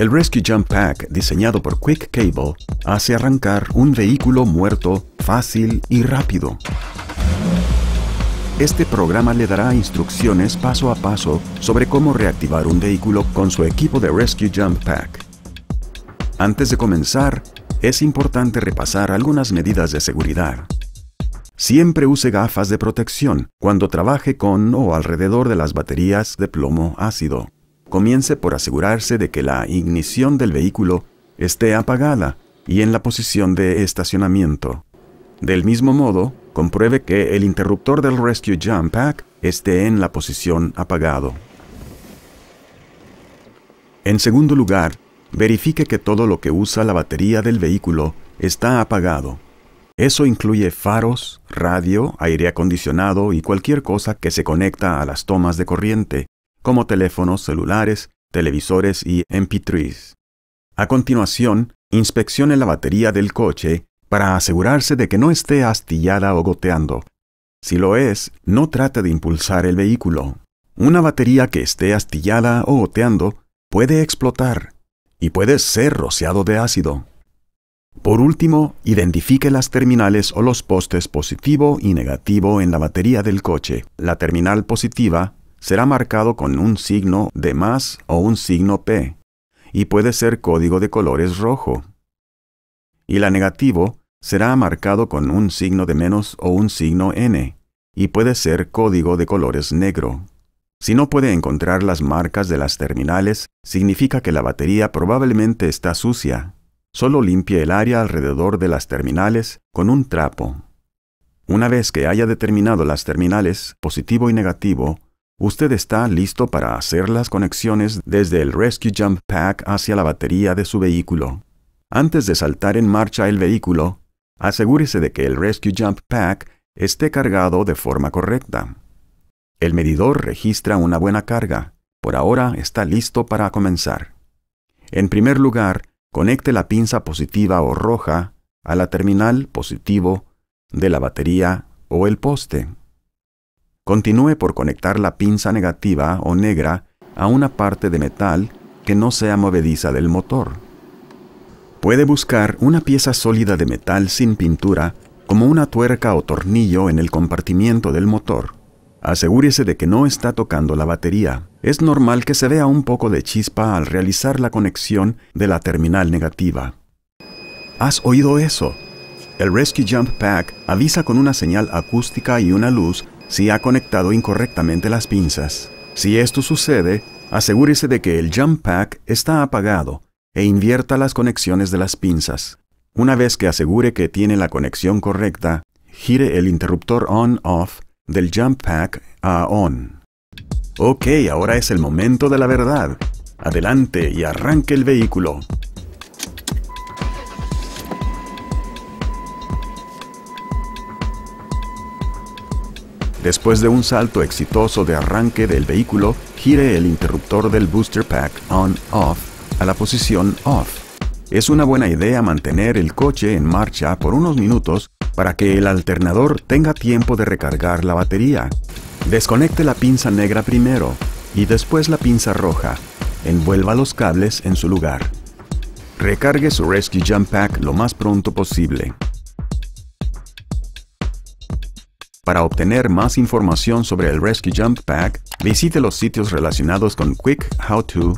El Rescue Jump Pack, diseñado por Quick Cable, hace arrancar un vehículo muerto fácil y rápido. Este programa le dará instrucciones paso a paso sobre cómo reactivar un vehículo con su equipo de Rescue Jump Pack. Antes de comenzar, es importante repasar algunas medidas de seguridad. Siempre use gafas de protección cuando trabaje con o alrededor de las baterías de plomo ácido comience por asegurarse de que la ignición del vehículo esté apagada y en la posición de estacionamiento. Del mismo modo, compruebe que el interruptor del Rescue Jump Pack esté en la posición apagado. En segundo lugar, verifique que todo lo que usa la batería del vehículo está apagado. Eso incluye faros, radio, aire acondicionado y cualquier cosa que se conecta a las tomas de corriente, como teléfonos celulares, televisores y MP3s. A continuación, inspeccione la batería del coche para asegurarse de que no esté astillada o goteando. Si lo es, no trate de impulsar el vehículo. Una batería que esté astillada o goteando puede explotar y puede ser rociado de ácido. Por último, identifique las terminales o los postes positivo y negativo en la batería del coche. La terminal positiva será marcado con un signo de más o un signo P, y puede ser código de colores rojo. Y la negativo será marcado con un signo de menos o un signo N, y puede ser código de colores negro. Si no puede encontrar las marcas de las terminales, significa que la batería probablemente está sucia. Solo limpie el área alrededor de las terminales con un trapo. Una vez que haya determinado las terminales positivo y negativo, usted está listo para hacer las conexiones desde el Rescue Jump Pack hacia la batería de su vehículo. Antes de saltar en marcha el vehículo, asegúrese de que el Rescue Jump Pack esté cargado de forma correcta. El medidor registra una buena carga. Por ahora está listo para comenzar. En primer lugar, conecte la pinza positiva o roja a la terminal positivo de la batería o el poste. Continúe por conectar la pinza negativa o negra a una parte de metal que no sea movediza del motor. Puede buscar una pieza sólida de metal sin pintura, como una tuerca o tornillo en el compartimiento del motor. Asegúrese de que no está tocando la batería. Es normal que se vea un poco de chispa al realizar la conexión de la terminal negativa. ¿Has oído eso? El Rescue Jump Pack avisa con una señal acústica y una luz si ha conectado incorrectamente las pinzas. Si esto sucede, asegúrese de que el jump pack está apagado e invierta las conexiones de las pinzas. Una vez que asegure que tiene la conexión correcta, gire el interruptor on-off del jump pack a on. Ok, ahora es el momento de la verdad. Adelante y arranque el vehículo. Después de un salto exitoso de arranque del vehículo, gire el interruptor del booster pack on-off a la posición off. Es una buena idea mantener el coche en marcha por unos minutos para que el alternador tenga tiempo de recargar la batería. Desconecte la pinza negra primero y después la pinza roja. Envuelva los cables en su lugar. Recargue su Rescue Jump Pack lo más pronto posible. Para obtener más información sobre el Rescue Jump Pack, visite los sitios relacionados con quickHowTo.com.